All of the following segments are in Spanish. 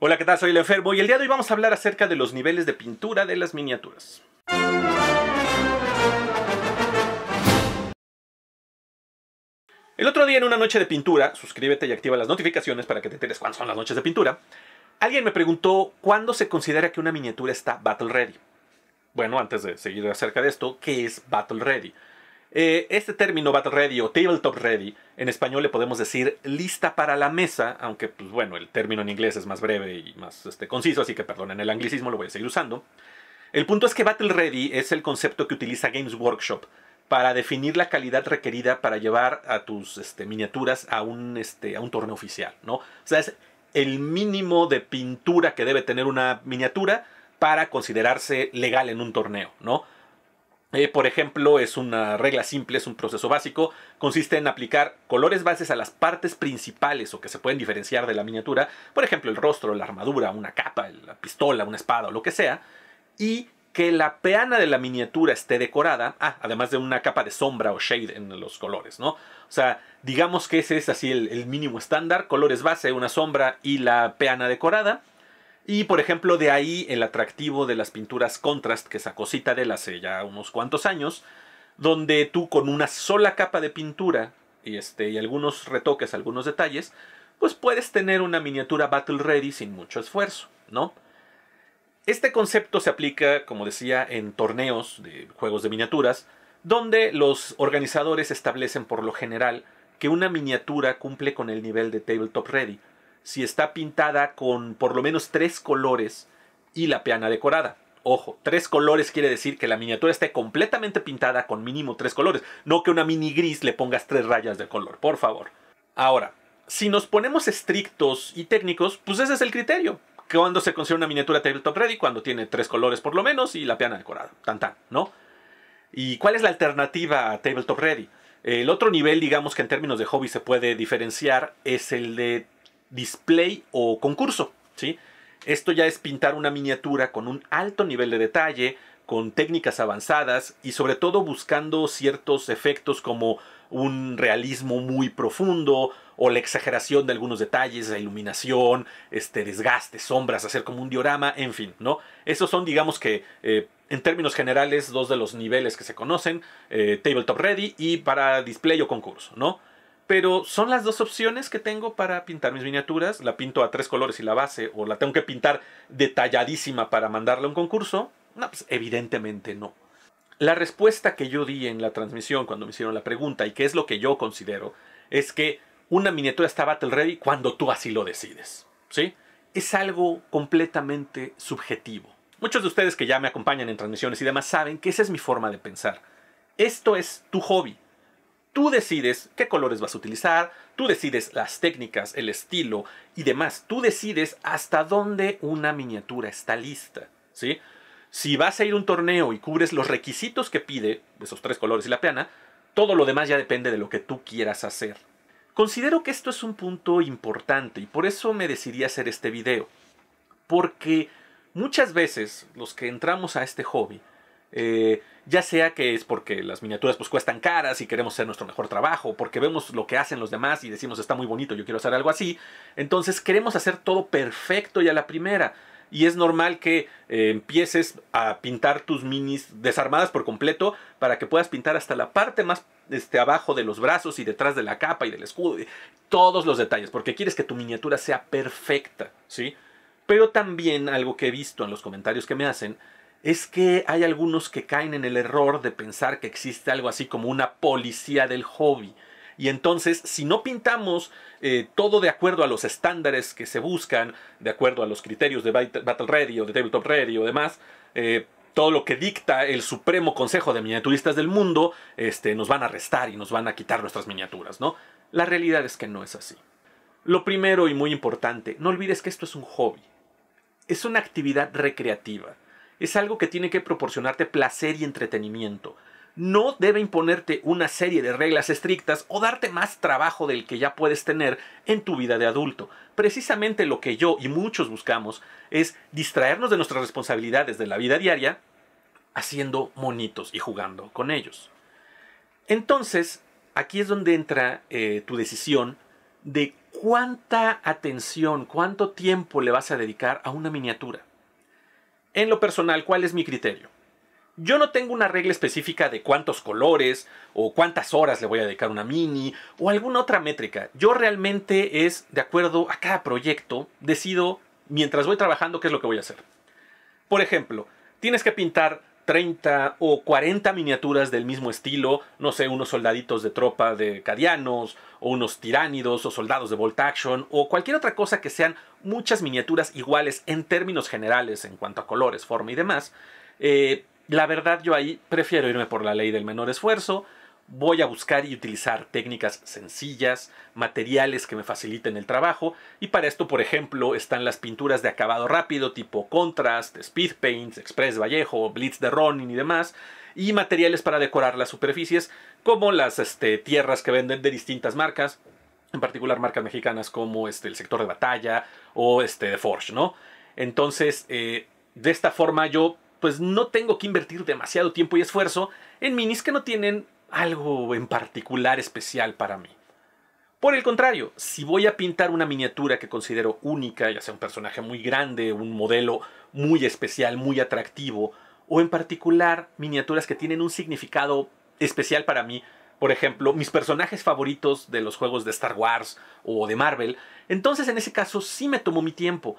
Hola, ¿qué tal? Soy el enfermo y el día de hoy vamos a hablar acerca de los niveles de pintura de las miniaturas. El otro día en una noche de pintura, suscríbete y activa las notificaciones para que te enteres cuándo son las noches de pintura, alguien me preguntó cuándo se considera que una miniatura está battle ready. Bueno, antes de seguir acerca de esto, ¿qué es battle ready? Eh, este término Battle Ready o Tabletop Ready, en español le podemos decir lista para la mesa, aunque pues bueno, el término en inglés es más breve y más este, conciso, así que perdonen el anglicismo, lo voy a seguir usando. El punto es que Battle Ready es el concepto que utiliza Games Workshop para definir la calidad requerida para llevar a tus este, miniaturas a un, este, a un torneo oficial, ¿no? O sea, es el mínimo de pintura que debe tener una miniatura para considerarse legal en un torneo, ¿no? Eh, por ejemplo, es una regla simple, es un proceso básico. Consiste en aplicar colores bases a las partes principales o que se pueden diferenciar de la miniatura. Por ejemplo, el rostro, la armadura, una capa, la pistola, una espada o lo que sea. Y que la peana de la miniatura esté decorada, ah, además de una capa de sombra o shade en los colores, ¿no? O sea, digamos que ese es así el mínimo estándar, colores base, una sombra y la peana decorada. Y por ejemplo, de ahí el atractivo de las pinturas contrast que sacó Citadel hace ya unos cuantos años, donde tú con una sola capa de pintura y, este, y algunos retoques, algunos detalles, pues puedes tener una miniatura battle ready sin mucho esfuerzo, ¿no? Este concepto se aplica, como decía, en torneos de juegos de miniaturas, donde los organizadores establecen por lo general que una miniatura cumple con el nivel de tabletop ready, si está pintada con por lo menos tres colores y la peana decorada. Ojo, tres colores quiere decir que la miniatura esté completamente pintada con mínimo tres colores, no que una mini gris le pongas tres rayas de color, por favor. Ahora, si nos ponemos estrictos y técnicos, pues ese es el criterio. Cuando se considera una miniatura tabletop ready, cuando tiene tres colores por lo menos y la piana decorada. Tan tan, ¿no? ¿Y cuál es la alternativa a tabletop ready? El otro nivel, digamos que en términos de hobby se puede diferenciar, es el de display o concurso. ¿sí? Esto ya es pintar una miniatura con un alto nivel de detalle, con técnicas avanzadas y sobre todo buscando ciertos efectos como un realismo muy profundo o la exageración de algunos detalles, la iluminación, este desgaste, sombras, hacer como un diorama, en fin, ¿no? Esos son, digamos que, eh, en términos generales, dos de los niveles que se conocen, eh, Tabletop Ready y para display o concurso, ¿no? Pero son las dos opciones que tengo para pintar mis miniaturas. La pinto a tres colores y la base, o la tengo que pintar detalladísima para mandarla a un concurso. Pues, evidentemente no. La respuesta que yo di en la transmisión cuando me hicieron la pregunta, y que es lo que yo considero, es que una miniatura está battle ready cuando tú así lo decides. ¿Sí? Es algo completamente subjetivo. Muchos de ustedes que ya me acompañan en transmisiones y demás saben que esa es mi forma de pensar. Esto es tu hobby, Tú decides qué colores vas a utilizar, tú decides las técnicas, el estilo y demás. Tú decides hasta dónde una miniatura está lista, Si vas a ir a un torneo y cubres los requisitos que pide, esos tres colores y la peana, todo lo demás ya depende de lo que tú quieras hacer. Considero que esto es un punto importante y por eso me decidí hacer este video. Porque muchas veces los que entramos a este hobby eh, ya sea que es porque las miniaturas pues cuestan caras y queremos hacer nuestro mejor trabajo, porque vemos lo que hacen los demás y decimos está muy bonito, yo quiero hacer algo así, entonces queremos hacer todo perfecto ya a la primera. Y es normal que eh, empieces a pintar tus minis desarmadas por completo para que puedas pintar hasta la parte más este, abajo de los brazos y detrás de la capa y del escudo, todos los detalles, porque quieres que tu miniatura sea perfecta, ¿sí? Pero también algo que he visto en los comentarios que me hacen es que hay algunos que caen en el error de pensar que existe algo así como una policía del hobby. Y entonces, si no pintamos eh, todo de acuerdo a los estándares que se buscan, de acuerdo a los criterios de Battle Ready o de Tabletop Ready o demás, eh, todo lo que dicta el Supremo Consejo de Miniaturistas del Mundo, este, nos van a arrestar y nos van a quitar nuestras miniaturas, ¿no? La realidad es que no es así. Lo primero y muy importante, no olvides que esto es un hobby. Es una actividad recreativa es algo que tiene que proporcionarte placer y entretenimiento. No debe imponerte una serie de reglas estrictas o darte más trabajo del que ya puedes tener en tu vida de adulto. Precisamente lo que yo y muchos buscamos es distraernos de nuestras responsabilidades de la vida diaria haciendo monitos y jugando con ellos. Entonces, aquí es donde entra eh, tu decisión de cuánta atención, cuánto tiempo le vas a dedicar a una miniatura. En lo personal, ¿cuál es mi criterio? Yo no tengo una regla específica de cuántos colores o cuántas horas le voy a dedicar una mini o alguna otra métrica. Yo realmente es de acuerdo a cada proyecto, decido mientras voy trabajando qué es lo que voy a hacer. Por ejemplo, tienes que pintar 30 o 40 miniaturas del mismo estilo, no sé, unos soldaditos de tropa de cadianos, o unos tiránidos, o soldados de bolt Action, o cualquier otra cosa que sean muchas miniaturas iguales en términos generales en cuanto a colores, forma y demás, eh, la verdad yo ahí prefiero irme por la ley del menor esfuerzo, Voy a buscar y utilizar técnicas sencillas, materiales que me faciliten el trabajo y para esto, por ejemplo, están las pinturas de acabado rápido tipo contrast, speed paints, express Vallejo, blitz de Ronin y demás y materiales para decorar las superficies como las este, tierras que venden de distintas marcas, en particular marcas mexicanas como este, el sector de batalla o este, de Forge, ¿no? Entonces, eh, de esta forma yo pues no tengo que invertir demasiado tiempo y esfuerzo en minis que no tienen algo en particular especial para mí. Por el contrario, si voy a pintar una miniatura que considero única, ya sea un personaje muy grande, un modelo muy especial, muy atractivo, o en particular miniaturas que tienen un significado especial para mí, por ejemplo, mis personajes favoritos de los juegos de Star Wars o de Marvel, entonces en ese caso sí me tomó mi tiempo,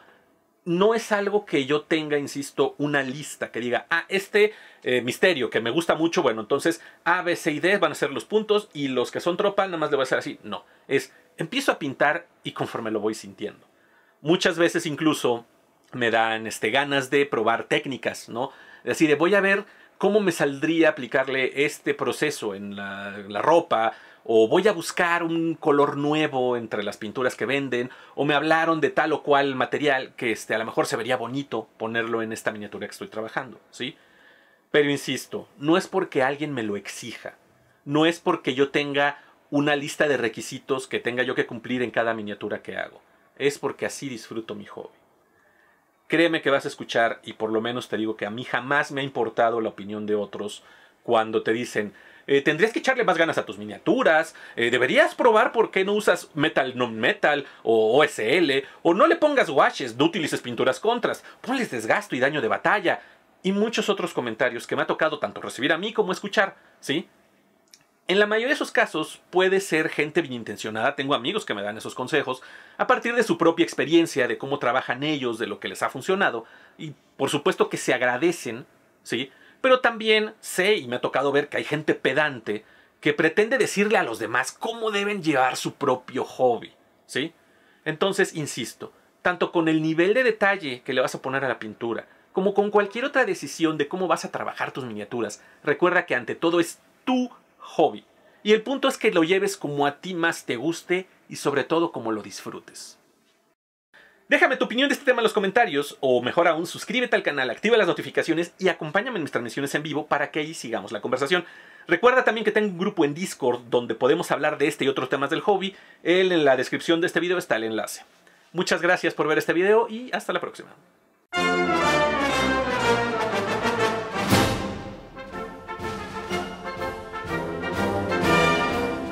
no es algo que yo tenga, insisto, una lista que diga, ah, este eh, misterio que me gusta mucho, bueno, entonces A, B, C y D van a ser los puntos y los que son tropa nada más le voy a hacer así. No, es empiezo a pintar y conforme lo voy sintiendo. Muchas veces incluso me dan este, ganas de probar técnicas, ¿no? Así de voy a ver cómo me saldría aplicarle este proceso en la ropa, o voy a buscar un color nuevo entre las pinturas que venden, o me hablaron de tal o cual material que este, a lo mejor se vería bonito ponerlo en esta miniatura que estoy trabajando, ¿sí? Pero insisto, no es porque alguien me lo exija, no es porque yo tenga una lista de requisitos que tenga yo que cumplir en cada miniatura que hago, es porque así disfruto mi hobby. Créeme que vas a escuchar, y por lo menos te digo que a mí jamás me ha importado la opinión de otros cuando te dicen, eh, tendrías que echarle más ganas a tus miniaturas, eh, deberías probar por qué no usas metal non-metal o OSL, o no le pongas washes, no utilices pinturas contras, ponles desgasto y daño de batalla, y muchos otros comentarios que me ha tocado tanto recibir a mí como escuchar, ¿sí? En la mayoría de esos casos puede ser gente bien intencionada, tengo amigos que me dan esos consejos, a partir de su propia experiencia, de cómo trabajan ellos, de lo que les ha funcionado, y por supuesto que se agradecen, ¿sí? Pero también sé y me ha tocado ver que hay gente pedante que pretende decirle a los demás cómo deben llevar su propio hobby, ¿sí? Entonces, insisto, tanto con el nivel de detalle que le vas a poner a la pintura, como con cualquier otra decisión de cómo vas a trabajar tus miniaturas, recuerda que ante todo es tu hobby. Y el punto es que lo lleves como a ti más te guste y sobre todo como lo disfrutes. Déjame tu opinión de este tema en los comentarios, o mejor aún, suscríbete al canal, activa las notificaciones y acompáñame en mis transmisiones en vivo para que ahí sigamos la conversación. Recuerda también que tengo un grupo en Discord donde podemos hablar de este y otros temas del hobby. en la descripción de este video está el enlace. Muchas gracias por ver este video y hasta la próxima.